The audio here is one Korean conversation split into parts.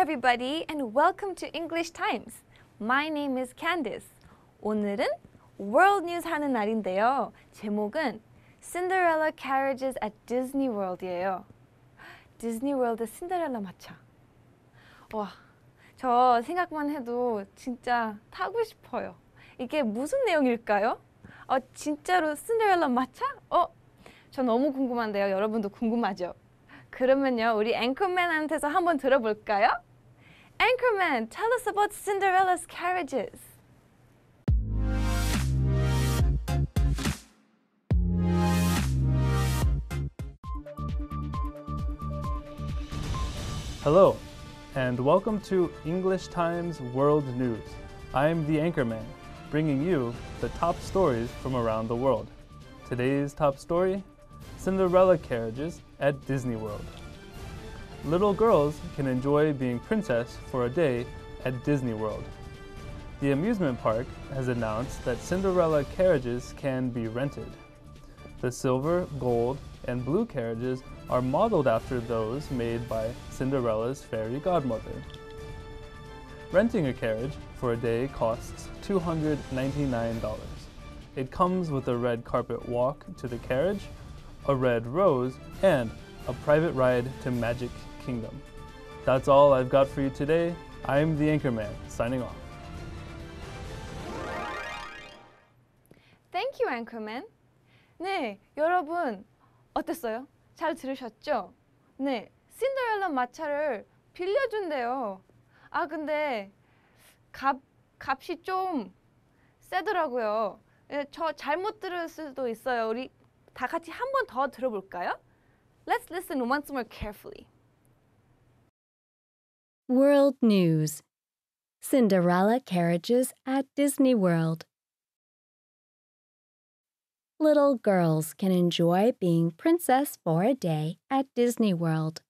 everybody and welcome to English Times. My name is Candice. 오늘은 World News 하는 날인데요. 제목은 Cinderella Carriages at Disney World이에요. 디즈니 월드 신데렐라 마차. 와, 저 생각만 해도 진짜 타고 싶어요. 이게 무슨 내용일까요? 어, 진짜로 신데렐라 마차? 어, 저 너무 궁금한데요. 여러분도 궁금하죠? 그러면요, 우리 앵커맨한테서 한번 들어볼까요? Anchorman, tell us about Cinderella's carriages. Hello, and welcome to English Times World News. I am the Anchorman, bringing you the top stories from around the world. Today's top story Cinderella carriages at Disney World little girls can enjoy being princess for a day at Disney World. The amusement park has announced that Cinderella carriages can be rented. The silver, gold, and blue carriages are modeled after those made by Cinderella's fairy godmother. Renting a carriage for a day costs $299. It comes with a red carpet walk to the carriage, a red rose, and a private ride to Magic kingdom. That's all I've got for you today. I'm the Anchorman, signing off. Thank you, Anchorman. 네, 여러분 어땠어요? 잘 들으셨죠? 네, 신데렐라 마차를 빌려준대요. 아, 근데 값, 값이 좀 세더라고요. 예, 저 잘못 들을 수도 있어요. 우리 다 같이 한번더 들어볼까요? Let's listen once more carefully. World News Cinderella Carriages at Disney World. Little girls can enjoy being princess for a day at Disney World.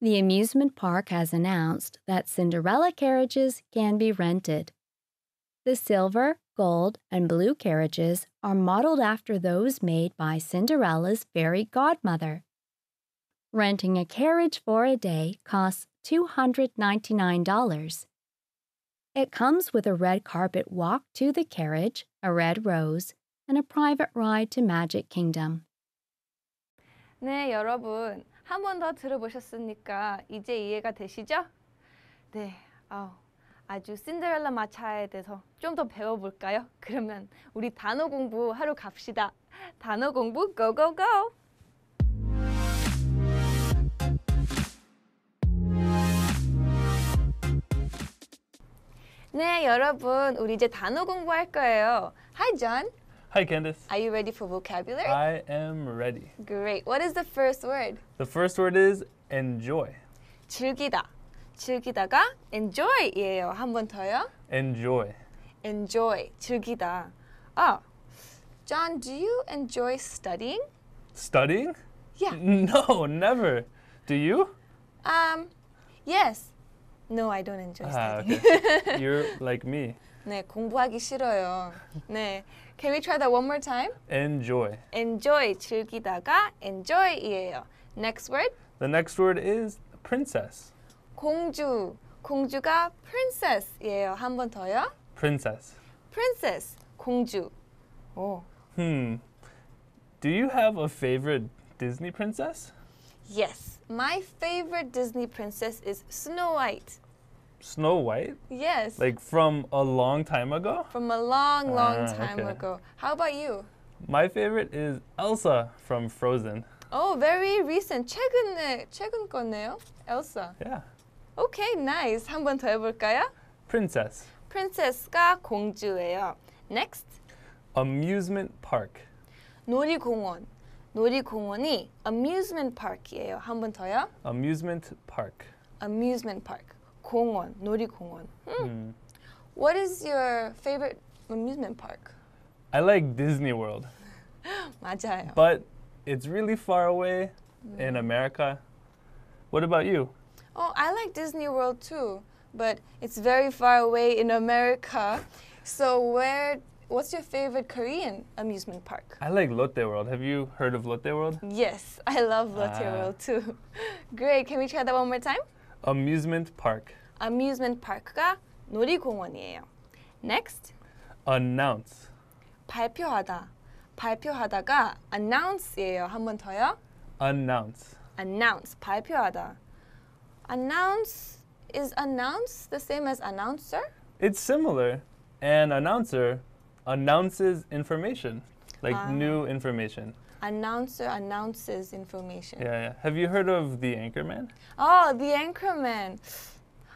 The amusement park has announced that Cinderella carriages can be rented. The silver, gold, and blue carriages are modeled after those made by Cinderella's fairy godmother. Renting a carriage for a day costs $299. It comes with a red carpet walk to the carriage, a red rose, and a private ride to Magic Kingdom. 네, 여러분. 한 번 더 들어보셨으니까 이제 이해가 되시죠? 네. 아우. 아주 신데렐라 마차에 대해서 좀 더 배워볼까요? 그러면 우리 단어 공부 하러 갑시다. 단어 공부 고고고! 네, 여러분, 우리 이제 단어 공부할 거예요. Hi, John. Hi, Candice. Are you ready for vocabulary? I am ready. Great. What is the first word? The first word is enjoy. 즐기다. 즐기다가 enjoy예요. 한 번 더요. Enjoy. Enjoy. 즐기다. 아, John, do you enjoy studying? Studying? Yeah. No, never. Do you? Um, yes. No, I don't enjoy 아, ah, studying. okay. You're like me. 네, 공부하기 싫어요. 네. Can we try that one more time? Enjoy. Enjoy 즐기다가 enjoy이에요. Next word. The next word is princess. 공주. 공주가 princess이에요. 한 번 더요. Princess. Princess. 공주. 오. Hmm. Do you have a favorite Disney princess? Yes. My favorite Disney princess is Snow White. Snow White? Yes. Like from a long time ago? From a long, ah, long time okay. ago. How about you? My favorite is Elsa from Frozen. Oh, very recent. 최근에 최근 거네요. Elsa. Yeah. Okay, nice. 한 번 더 해볼까요? Princess. Princess가 공주예요. Next. Amusement park. 놀이공원. 놀이공원이 amusement park이에요. 한 번 더요. Amusement park. Amusement park. 공원, 놀이공원. Hmm. hmm. What is your favorite amusement park? I like Disney World. 맞아요. But it's really far away mm. in America. What about you? Oh, I like Disney World too, but it's very far away in America. So where what's your favorite Korean amusement park? I like Lotte World. Have you heard of Lotte World? Yes, I love Lotte ah. World too. Great. Can we try that one more time? Amusement park. amusement park가 놀이공원이에요. Next, Announce. 발표하다. 발표하다가 announce예요. 한 번 더요. Announce. announce 발표하다. Announce is announce the same as announcer? It's similar. An announcer announces information, like ah. new information announcer announces information. Yeah, yeah. Have you heard of The Anchorman? Oh, The Anchorman.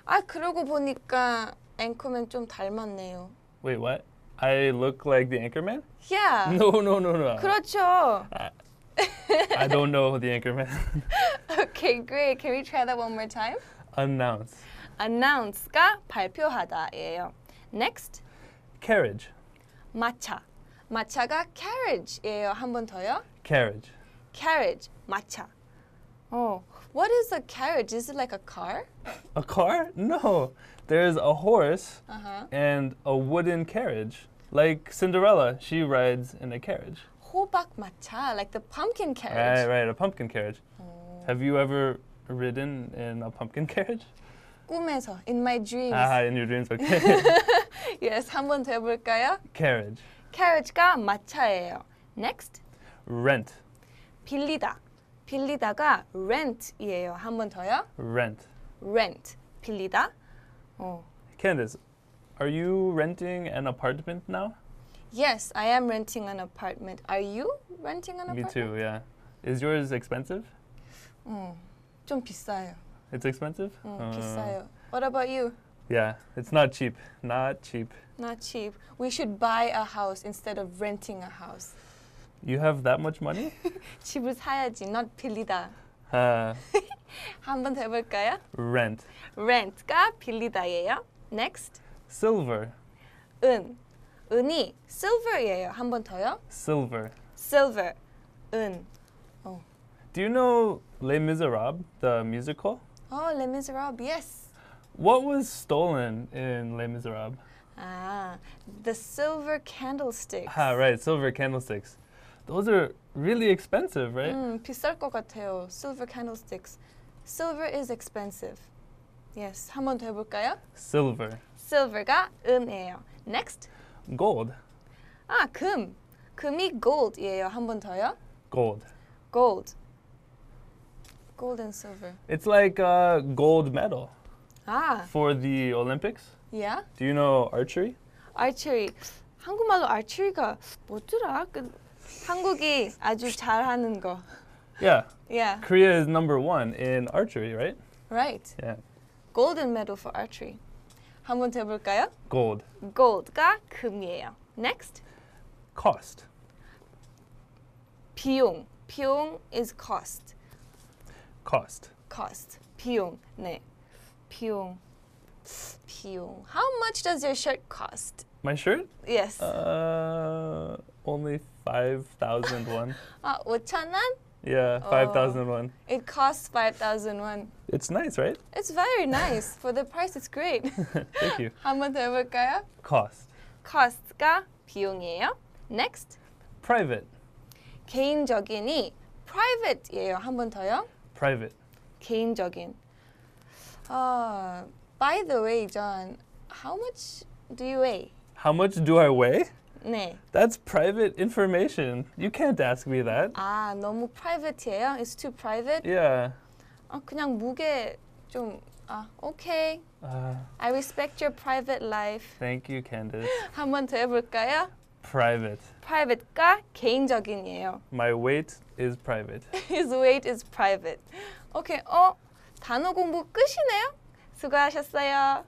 아 그러고 보니까 앵커맨 좀 닮았네요. Wait, what? I look like the Anchorman? Yeah. No, no, no, no. 그렇죠. I, I don't know the Anchorman. okay, great. Can we try that one more time? Announce. Announce가 발표하다예요. Next. Carriage. 마차. 마차가 carriage예요. 한 번 더요. Carriage. Carriage. 마차. Oh, what is a carriage? Is it like a car? A car? No. There's a horse uh -huh. and a wooden carriage. Like Cinderella, she rides in a carriage. 호박 마차, like the pumpkin carriage. Right, right, a pumpkin carriage. Oh. Have you ever ridden in a pumpkin carriage? 꿈에서, in my dreams. Ah, in your dreams, okay. yes, 한 번 더 해볼까요? Carriage carriage가 마차예요. Next. rent 빌리다. 빌리다가 rent이에요. 한번 더요. rent rent. 빌리다. 어. Candice, are you renting an apartment now Yes, I am renting an apartment. Are you renting an apartment? me too yeah is yours expensive 음, 좀 비싸요. it's expensive 음, Uh, 비싸요. What about you? Yeah, it's not cheap. Not cheap. Not cheap. We should buy a house instead of renting a house. You have that much money? 집을 사야지, not 빌리다. Uh, 한번 더 해볼까요? Rent. Rent가 빌리다예요. Next. Silver. 은. 은이 silver예요. 한 번 더요. Silver. Silver. 은. Oh. Do you know Les Miserables, the musical? Oh, Les Miserables, yes. What was stolen in Les Miserables? Ah, the silver candlesticks. Ah, right, silver candlesticks. Those are really expensive, right? 음, 비쌀 것 같아요. Silver candlesticks. Silver is expensive. Yes, 한번 더 해볼까요? Silver. Silver가 음이에요. Next. Gold. 아, 금. 금이 gold이에요. 한번 더요. Gold. Gold. Gold and silver. It's like a uh, gold medal. 아. Ah. for the Olympics. Yeah. Do you know archery? Archery. 한국말로 archery가 뭐더라? 한국이 아주 잘하는 거. Yeah. Yeah. Korea is number one in archery, right? Right. Yeah. Golden medal for archery. 한번 해볼까요? Gold. Gold가 금이에요. Next. Cost. 비용. 비용 is cost. Cost. Cost. 비용. 네. Pew. Pew. How much does your shirt cost? My shirt? Yes. Uh, only 아, uh, 5,001? Yeah, five thousand uh, Oh, it costs won. It's nice, right? It's very nice. For the price, it's great. Thank you. 한번 더 해볼까요? Cost. Cost가 비용이에요. Next. Private. 개인적인이 private예요. 한 번 더요. Private. 개인적인. Uh, by the way, John, how much do you weigh? How much do I weigh? 네. That's private information. You can't ask me that. 아, 너무 private예요? It's too private? Yeah. 아, 그냥 무게 좀 아, okay. Uh, I respect your private life. Thank you, Candice. 한 번 더해 볼까요? Private. Private가 개인적인이에요. My weight is private. His weight is private. Okay. 어, 단어 공부 끝이네요. 수고하셨어요.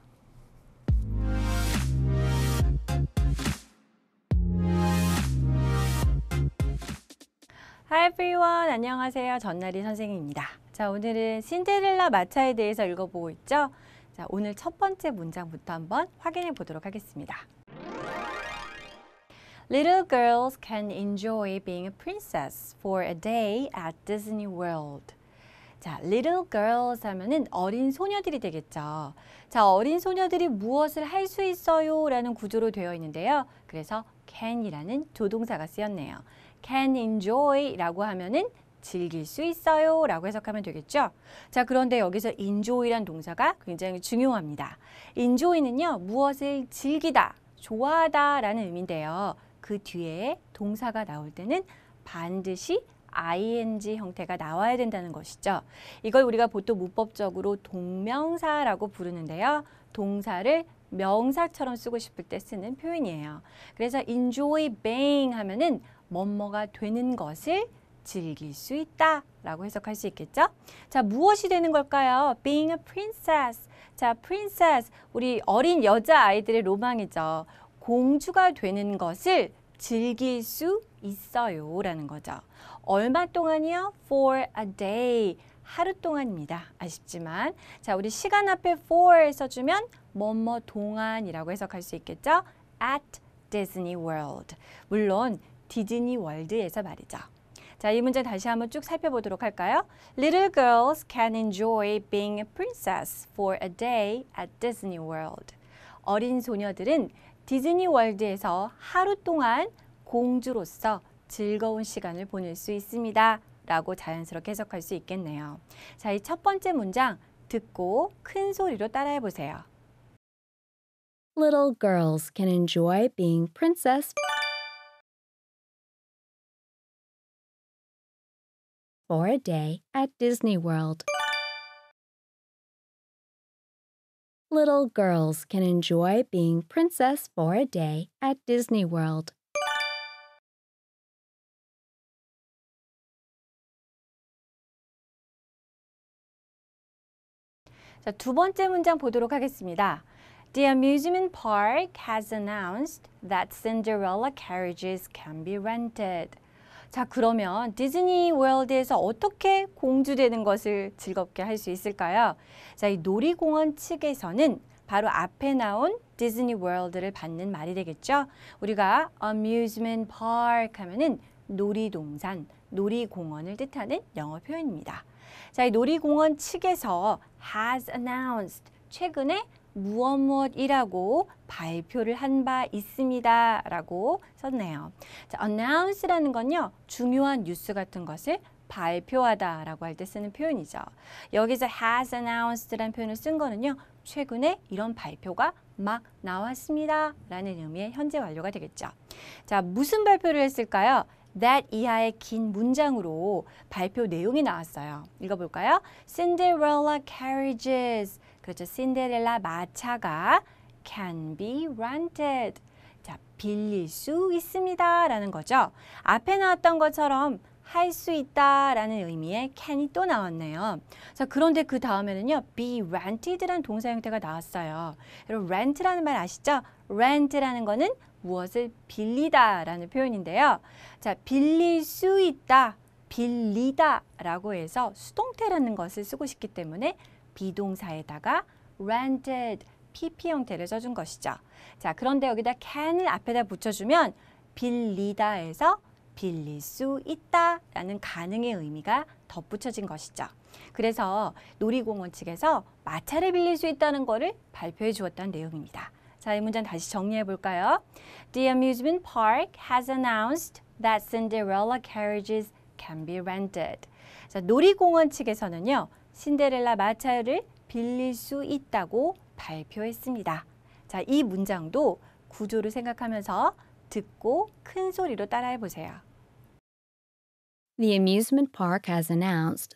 Hi everyone. 안녕하세요. 전나리 선생님입니다. 자, 오늘은 신데렐라 마차에 대해서 읽어보고 있죠? 자, 오늘 첫 번째 문장부터 한번 확인해 보도록 하겠습니다. Little girls can enjoy being a princess for a day at Disney World. 자, little girls 하면은 어린 소녀들이 되겠죠. 자, 어린 소녀들이 무엇을 할 수 있어요? 라는 구조로 되어 있는데요. 그래서 can이라는 조동사가 쓰였네요. can enjoy라고 하면은 즐길 수 있어요 라고 해석하면 되겠죠. 자 그런데 여기서 enjoy란 동사가 굉장히 중요합니다. enjoy는요 무엇을 즐기다, 좋아하다 라는 의미인데요. 그 뒤에 동사가 나올 때는 반드시 ing 형태가 나와야 된다는 것이죠. 이걸 우리가 보통 문법적으로 동명사라고 부르는데요. 동사를 명사처럼 쓰고 싶을 때 쓰는 표현이에요. 그래서 enjoy being 하면은 뭐뭐가 되는 것을 즐길 수 있다 라고 해석할 수 있겠죠? 자, 무엇이 되는 걸까요? being a princess. 자, princess. 우리 어린 여자아이들의 로망이죠. 공주가 되는 것을 즐길 수 있어요 라는 거죠. 얼마 동안이요? for a day. 하루 동안입니다. 아쉽지만 자 우리 시간 앞에 for 써주면 뭐뭐 동안이라고 해석할 수 있겠죠? at Disney World. 물론 디즈니 월드에서 말이죠. 자, 이 문제 다시 한번 쭉 살펴보도록 할까요? Little girls can enjoy being a princess for a day at Disney World. 어린 소녀들은 디즈니 월드에서 하루 동안 공주로서 즐거운 시간을 보낼 수 있습니다. 라고 자연스럽게 해석할 수 있겠네요. 자, 이 첫 번째 문장 듣고 큰 소리로 따라해 보세요. Little girls can enjoy being princess. for a day at Disney World. little girls can enjoy being princess for a day at Disney World. 자, 두 번째 문장 보도록 하겠습니다. The amusement park has announced that Cinderella carriages can be rented. 자, 그러면 디즈니 월드에서 어떻게 공주되는 것을 즐겁게 할 수 있을까요? 자, 이 놀이공원 측에서는 바로 앞에 나온 디즈니 월드를 받는 말이 되겠죠. 우리가 amusement park 하면은 놀이동산, 놀이공원을 뜻하는 영어 표현입니다. 자, 이 놀이공원 측에서 has announced 최근에 무엇 무엇이라고 발표를 한 바 있습니다. 라고 썼네요. 자, announce라는 건요. 중요한 뉴스 같은 것을 발표하다 라고 할 때 쓰는 표현이죠. 여기서 has announced라는 표현을 쓴 거는요. 최근에 이런 발표가 막 나왔습니다. 라는 의미의 현재 완료가 되겠죠. 자, 무슨 발표를 했을까요? that 이하의 긴 문장으로 발표 내용이 나왔어요. 읽어볼까요? Cinderella carriages 그렇죠. 신데렐라 마차가 can be rented. 자, 빌릴 수 있습니다. 라는 거죠. 앞에 나왔던 것처럼 할 수 있다 라는 의미의 can이 또 나왔네요. 자, 그런데 그 다음에는요, be rented라는 동사 형태가 나왔어요. 여러분, rent라는 말 아시죠? rent라는 거는 무엇을 빌리다 라는 표현인데요. 자, 빌릴 수 있다, 빌리다 라고 해서 수동태라는 것을 쓰고 싶기 때문에 비동사에다가 rented PP 형태를 써준 것이죠. 자, 그런데 여기다 can을 앞에다 붙여주면 빌리다에서 빌릴 수 있다라는 가능의 의미가 덧붙여진 것이죠. 그래서 놀이공원 측에서 마차를 빌릴 수 있다는 것을 발표해 주었던 내용입니다. 자, 이 문장 다시 정리해 볼까요? The amusement park has announced that Cinderella carriages can be rented. 자, 놀이공원 측에서는요. 신데렐라 마차를 빌릴 수 있다고 발표했습니다. 자, 이 문장도 구조를 생각하면서 듣고 큰 소리로 따라해 보세요. The amusement park has announced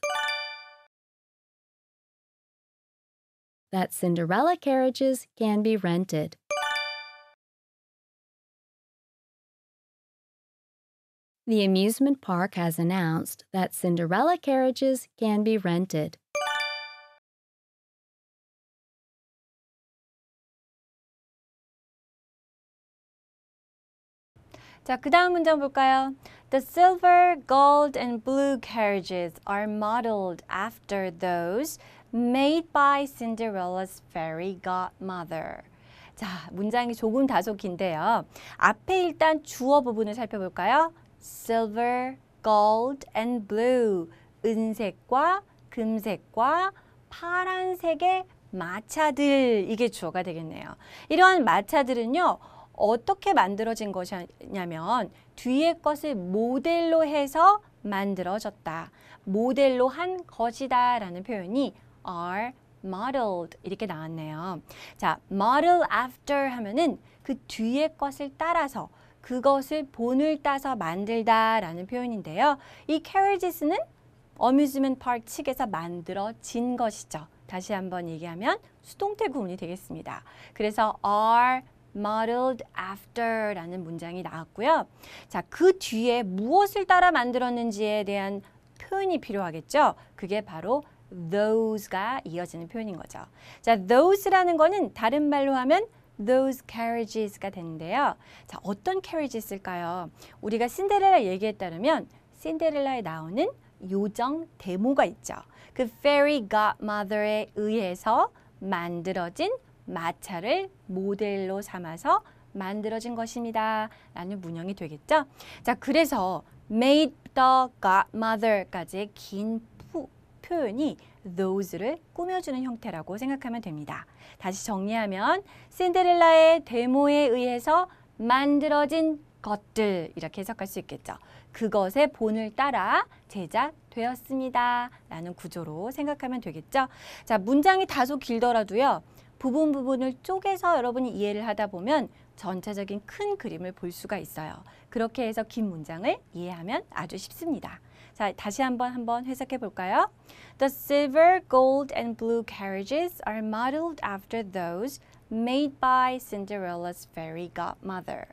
that Cinderella carriages can be rented. The amusement park has announced that Cinderella carriages can be rented. 자, 그 다음 문장 볼까요? The silver, gold, and blue carriages are modeled after those made by Cinderella's fairy godmother. 자, 문장이 조금 다소 긴데요. 앞에 일단 주어 부분을 살펴볼까요? silver, gold, and blue. 은색과 금색과 파란색의 마차들 이게 주어가 되겠네요. 이러한 마차들은요. 어떻게 만들어진 것이냐면 뒤에 것을 모델로 해서 만들어졌다. 모델로 한 것이다 라는 표현이 are modeled 이렇게 나왔네요. 자, model after 하면은 그 뒤에 것을 따라서 그것을 본을 따서 만들다 라는 표현인데요. 이 carriages는 어뮤즈먼트 파크 측에서 만들어진 것이죠. 다시 한번 얘기하면 수동태 구문이 되겠습니다. 그래서 are modeled after라는 문장이 나왔고요. 자, 그 뒤에 무엇을 따라 만들었는지에 대한 표현이 필요하겠죠. 그게 바로 those가 이어지는 표현인 거죠. 자, those라는 거는 다른 말로 하면 those carriages가 되는데요. 자, 어떤 carriages일까요? 우리가 신데렐라 얘기에 따르면 신데렐라에 나오는 요정 데모가 있죠. 그 fairy godmother에 의해서 만들어진 마차를 모델로 삼아서 만들어진 것입니다. 라는 문형이 되겠죠. 자, 그래서 made the godmother까지의 긴 표현이 those를 꾸며주는 형태라고 생각하면 됩니다. 다시 정리하면 신데렐라의 데모에 의해서 만들어진 것들 이렇게 해석할 수 있겠죠. 그것의 본을 따라 제작되었습니다. 라는 구조로 생각하면 되겠죠. 자, 문장이 다소 길더라도요. 부분 부분을 쪼개서 여러분이 이해를 하다 보면 전체적인 큰 그림을 볼 수가 있어요. 그렇게 해서 긴 문장을 이해하면 아주 쉽습니다. 자, 다시 한번 한번 해석해 볼까요? The silver, gold and blue carriages are modeled after those made by Cinderella's fairy godmother.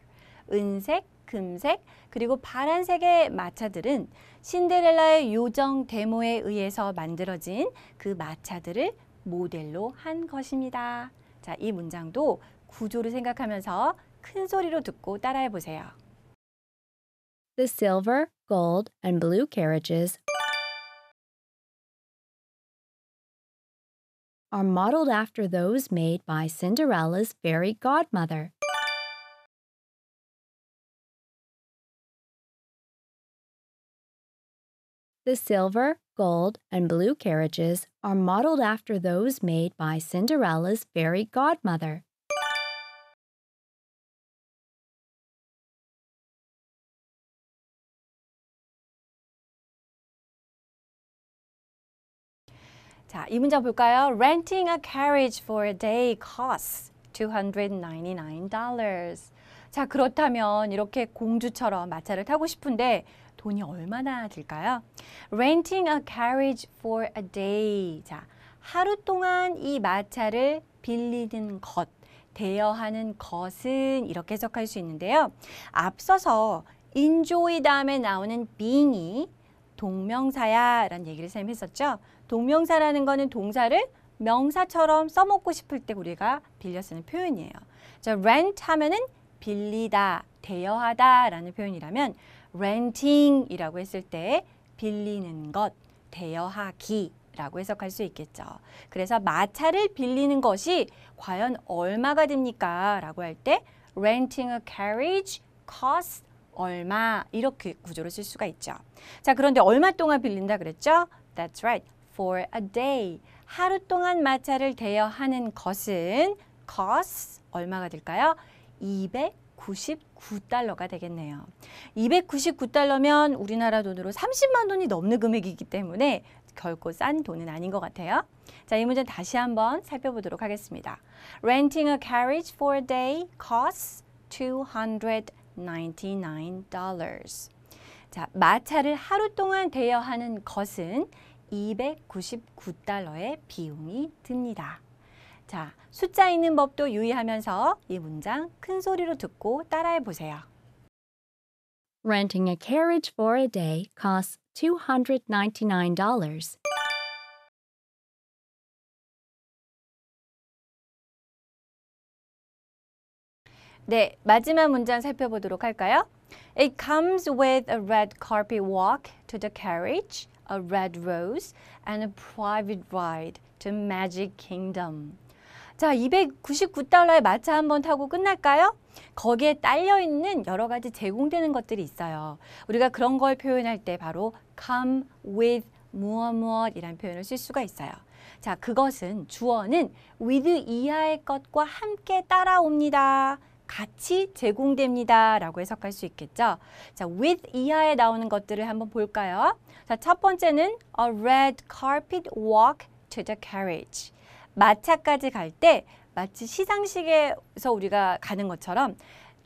은색, 금색, 그리고 파란색의 마차들은 신데렐라의 요정 데모에 의해서 만들어진 그 마차들을 모델로 한 것입니다. 자, 이 문장도 구조를 생각하면서 큰 소리로 듣고 따라해 보세요. The silver, gold, and blue carriages are modeled after those made by Cinderella's fairy godmother. The silver, gold, and blue carriages are modeled after those made by Cinderella's fairy godmother. 자, 이 문장 볼까요? Renting a carriage for a day costs $299. 자, 그렇다면 이렇게 공주처럼 마차를 타고 싶은데 돈이 얼마나 들까요? Renting a carriage for a day. 자, 하루 동안 이 마차를 빌리는 것, 대여하는 것은 이렇게 해석할 수 있는데요. 앞서서 enjoy 다음에 나오는 being이 동명사야라는 얘기를 선생 했었죠. 동명사라는 거는 동사를 명사처럼 써먹고 싶을 때 우리가 빌려 쓰는 표현이에요. 자, rent 하면은 빌리다 대여하다라는 표현이라면 renting이라고 했을 때 빌리는 것, 대여하기라고 해석할 수 있겠죠. 그래서 마차를 빌리는 것이 과연 얼마가 됩니까? 라고 할 때 renting a carriage costs 얼마 이렇게 구조를 쓸 수가 있죠. 자, 그런데 얼마 동안 빌린다 그랬죠? That's right. for a day. 하루 동안 마차를 대여하는 것은 costs 얼마가 될까요? 200 299달러가 되겠네요. 299달러면 우리나라 돈으로 30만 돈이 넘는 금액이기 때문에 결코 싼 돈은 아닌 것 같아요. 자, 이 문제 다시 한번 살펴보도록 하겠습니다. Renting a carriage for a day costs 299 자, 마차를 하루 동안 대여하는 것은 299달러의 비용이 듭니다. 자, 숫자 있는 법도 유의하면서 이 문장 큰 소리로 듣고 따라해 보세요. Renting a carriage for a day costs $299. 네, 마지막 문장 살펴보도록 할까요? It comes with a red carpet walk to the carriage, a red rose, and a private ride to Magic Kingdom. 자, 2 9 9달러에 마차 한 번 타고 끝날까요? 거기에 딸려 있는 여러 가지 제공되는 것들이 있어요. 우리가 그런 걸 표현할 때 바로 come with 무엇 무엇이라는 표현을 쓸 수가 있어요. 자, 그것은 주어는 with 이하의 것과 함께 따라옵니다. 같이 제공됩니다. 라고 해석할 수 있겠죠. 자, with 이하에 나오는 것들을 한번 볼까요? 자, 첫 번째는 a red carpet walk to the carriage. 마차까지 갈 때 마치 시상식에서 우리가 가는 것처럼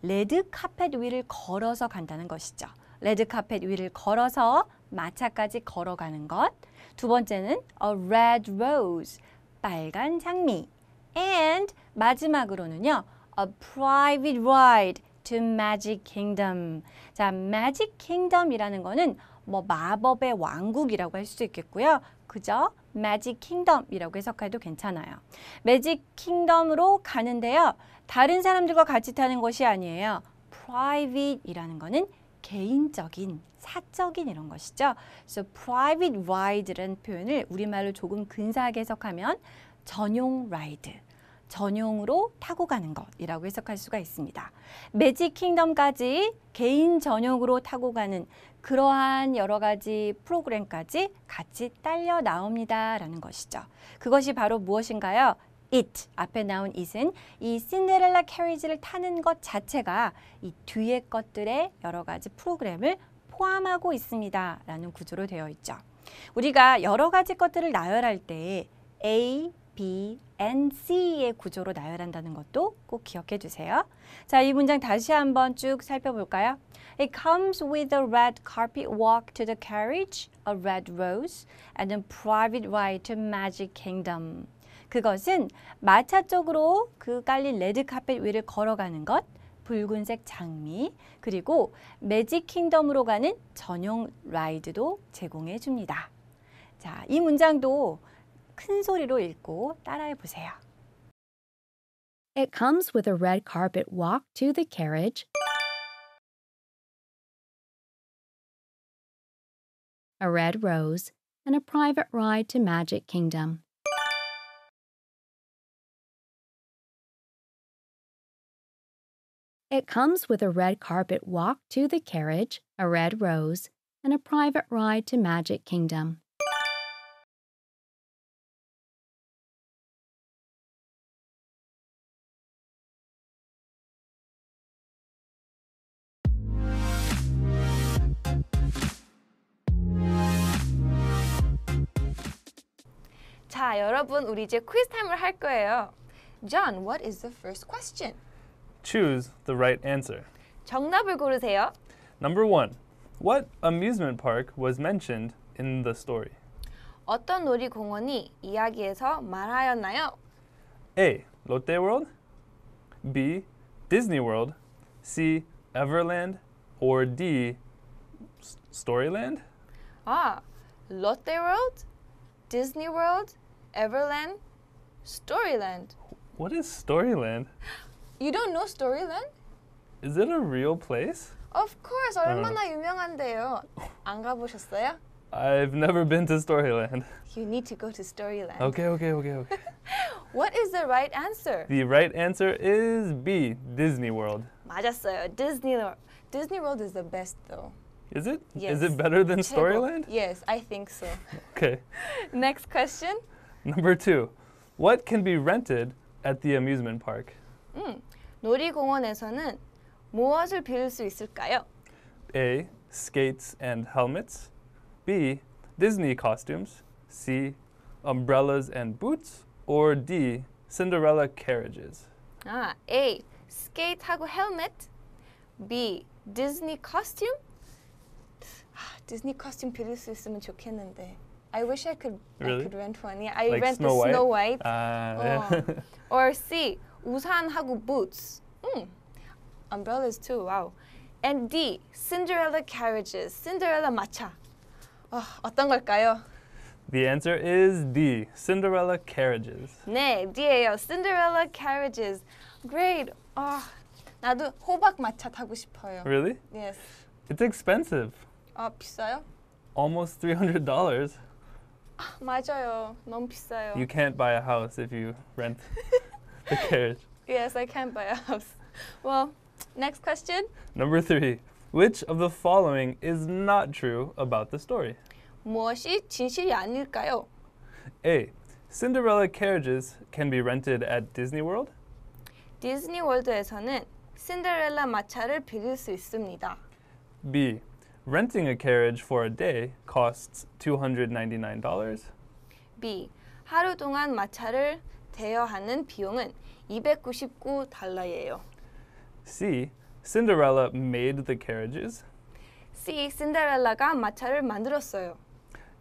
레드 카펫 위를 걸어서 간다는 것이죠. 레드 카펫 위를 걸어서 마차까지 걸어가는 것. 두 번째는 a red rose, 빨간 장미. and 마지막으로는요. a private ride to magic kingdom. 자, magic kingdom이라는 거는 뭐 마법의 왕국이라고 할 수도 있겠고요. 그죠? 매직 킹덤이라고 해석해도 괜찮아요. 매직 킹덤으로 가는데요. 다른 사람들과 같이 타는 것이 아니에요. private이라는 거는 개인적인, 사적인 이런 것이죠. So private ride라는 표현을 우리말로 조금 근사하게 해석하면 전용 라이드 전용으로 타고 가는 것이라고 해석할 수가 있습니다. 매직 킹덤까지 개인 전용으로 타고 가는 그러한 여러 가지 프로그램까지 같이 딸려 나옵니다라는 것이죠. 그것이 바로 무엇인가요? it 앞에 나온 it은 이 신데렐라 캐리지를 타는 것 자체가 이 뒤에 것들의 여러 가지 프로그램을 포함하고 있습니다. 라는 구조로 되어 있죠. 우리가 여러 가지 것들을 나열할 때 A, B, n c 의 구조로 나열한다는 것도 꼭 기억해 주세요. 자, 이 문장 다시 한번 쭉 살펴볼까요? It comes with a red carpet walk to the carriage, a red rose, and a private ride to Magic Kingdom. 그것은 마차 쪽으로 그 깔린 레드 카펫 위를 걸어가는 것, 붉은색 장미, 그리고 매직 킹덤으로 가는 전용 라이드도 제공해 줍니다. 자, 이 문장도 큰 소리로 읽고 따라해 보세요. It comes with a red carpet walk to the carriage, a red rose, and a private ride to Magic Kingdom. It comes with a red carpet walk to the carriage, a red rose, and a private ride to Magic Kingdom. 자, 여러분 우리 이제 퀴즈 타임을 할 거예요. John, what is the first question? Choose the right answer. 정답을 고르세요. Number 1. What amusement park was mentioned in the story? 어떤 놀이공원이 이야기에서 말하였나요? A. Lotte World. B. Disney World. C. Everland. or D. 스토리랜드 아, ah, Disney World. Everland, Storyland. What is Storyland? You don't know Storyland? Is it a real place? Of course. 얼마나 uh. 유명한데요. 안 가보셨어요? I've never been to Storyland. You need to go to Storyland. Okay, okay, okay, okay. what is the right answer? The right answer is B, Disney World. 맞았어요. Disney World. Disney World is the best though. Is it? Yes. Is it better than Storyland? Yes, I think so. okay. Next question. Number two, what can be rented at the amusement park? 음, 놀이공원에서는 무엇을 빌릴 수 있을까요? A. Skates and helmets. B. Disney costumes. C. Umbrellas and boots. Or D. Cinderella carriages. 아, A. Skate하고 helmet. B. Disney costume. 아, 디즈니 코스튬 빌릴 수 있으면 좋겠는데. I wish I could really? I could rent one. Yeah, I like rent Snow the White? Snow White. Uh, oh. or C. 우산하고 boots. Mm. Umbrellas too. Wow. And D. Cinderella carriages. Cinderella matcha. Oh, 어떤 걸까요? The answer is D. Cinderella carriages. 네, D예요. Cinderella carriages. Great. Oh, 나도 호박 마차 타고 싶어요. Really? Yes. It's expensive. 아 비싸요? Almost three hundred dollars. 맞아요. 너무 비싸요. You can't buy a house if you rent the carriage. Yes, I can not buy a house. Well, next question. Number three. Which of the following is not true about the story? 무엇이 진실이 아닐까요? A. Cinderella carriages can be rented at Disney World. Disney World에서는 신데렐라 마차를 빌릴 수 있습니다. B. Renting a carriage for a day costs $299. B. 하루 동안 마차를 대여하는 비용은 299달러예요. C. Cinderella made the carriages. C. Cinderella가 마차를 만들었어요.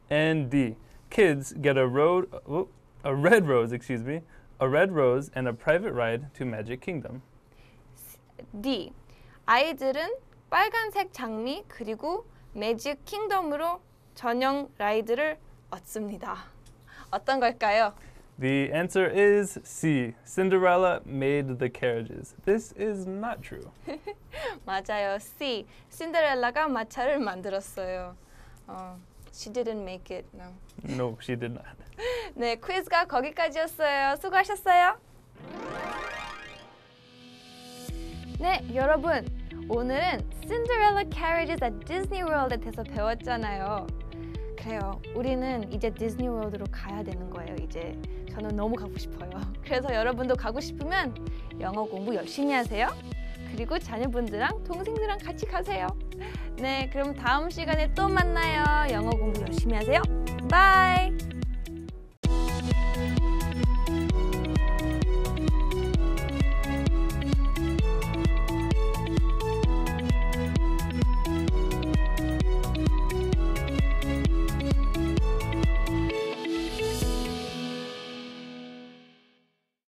And D. Kids get a road, oh, a red rose, excuse me, a red rose and a private ride to Magic Kingdom. D. 아이들은 빨간색 장미 그리고 매직 킹덤으로 전용 라이드를 얻습니다. 어떤 걸까요? The answer is C. Cinderella made the carriages. This is not true. 맞아요. C. 신데렐라가 마차를 만들었어요. 어, she didn't make it. No. No, she did not. 네, 퀴즈가 거기까지였어요. 수고하셨어요. 네, 여러분. 오늘은 c i n d e 리 e l l a c a r r 에 대해서 배웠잖아요. 그래요. 우리는 이제 디즈니월드로 가야 되는 거예요. 이제 저는 너무 가고 싶어요. 그래서 여러분도 가고 싶으면 영어 공부 열심히 하세요. 그리고 자녀분들랑 동생들랑 같이 가세요. 네, 그럼 다음 시간에 또 만나요. 영어 공부 열심히 하세요. 바이.